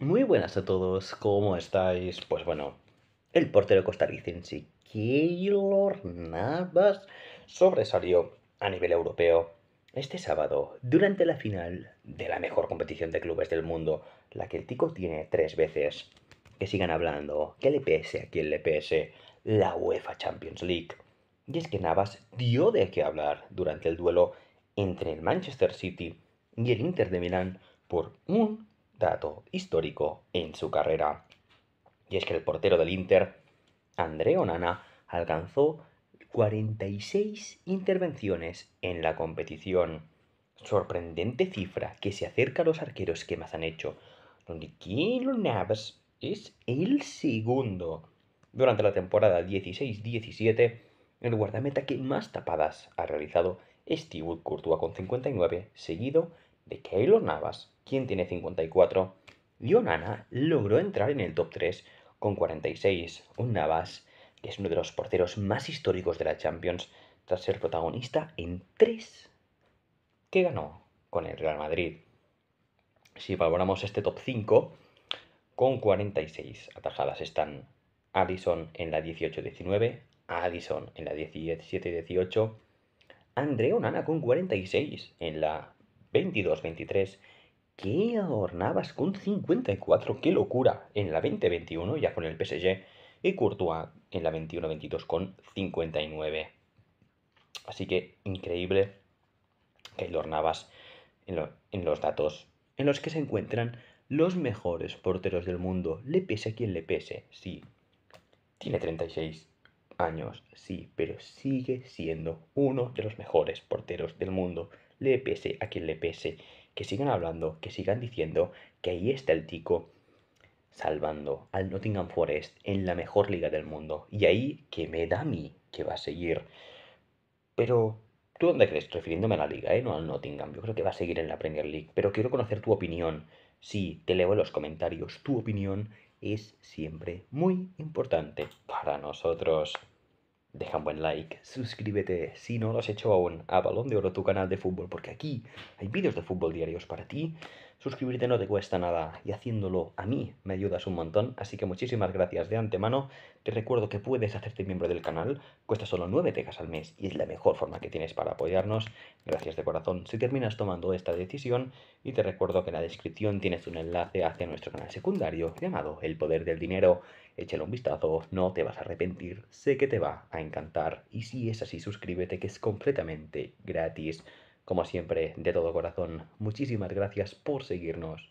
Muy buenas a todos, ¿cómo estáis? Pues bueno, el portero costarricense Keylor Navas sobresalió a nivel europeo este sábado durante la final de la mejor competición de clubes del mundo, la que el Tico tiene tres veces. Que sigan hablando, que le pese a quien le pese, la UEFA Champions League. Y es que Navas dio de qué hablar durante el duelo entre el Manchester City y el Inter de Milán por un dato histórico en su carrera. Y es que el portero del Inter, André Nana, alcanzó 46 intervenciones en la competición. Sorprendente cifra que se acerca a los arqueros que más han hecho, donde Kilo Navas es el segundo. Durante la temporada 16-17, el guardameta que más tapadas ha realizado es Thibaut Courtois con 59, seguido de Keylor Navas, quien tiene 54, Dionana logró entrar en el top 3 con 46, un Navas que es uno de los porteros más históricos de la Champions tras ser protagonista en 3 que ganó con el Real Madrid. Si valoramos este top 5, con 46 atajadas están Addison en la 18-19, Addison en la 17-18, Andrea Onana con 46 en la 22, 23, que adornabas con 54, qué locura, en la 20-21 ya con el PSG y Courtois en la 21-22 con 59. Así que increíble que adornabas en, en, los datos en los que se encuentran los mejores porteros del mundo, le pese a quien le pese, sí. Tiene 36 años, sí, pero sigue siendo uno de los mejores porteros del mundo, le pese a quien le pese, que sigan hablando, que sigan diciendo que ahí está el tico salvando al Nottingham Forest en la mejor liga del mundo, y ahí que me da a mí que va a seguir. Pero, ¿tú dónde crees? Refiriéndome a la liga, ¿eh? no al Nottingham, yo creo que va a seguir en la Premier League, pero quiero conocer tu opinión. Sí, te leo en los comentarios tu opinión es siempre muy importante para nosotros. Deja un buen like, suscríbete si no lo has hecho aún a Balón de Oro, tu canal de fútbol, porque aquí hay vídeos de fútbol diarios para ti Suscribirte no te cuesta nada y haciéndolo a mí me ayudas un montón, así que muchísimas gracias de antemano. Te recuerdo que puedes hacerte miembro del canal, cuesta solo 9 tegas al mes y es la mejor forma que tienes para apoyarnos. Gracias de corazón si terminas tomando esta decisión y te recuerdo que en la descripción tienes un enlace hacia nuestro canal secundario llamado El Poder del Dinero. Échale un vistazo, no te vas a arrepentir, sé que te va a encantar y si es así suscríbete que es completamente gratis como siempre, de todo corazón, muchísimas gracias por seguirnos.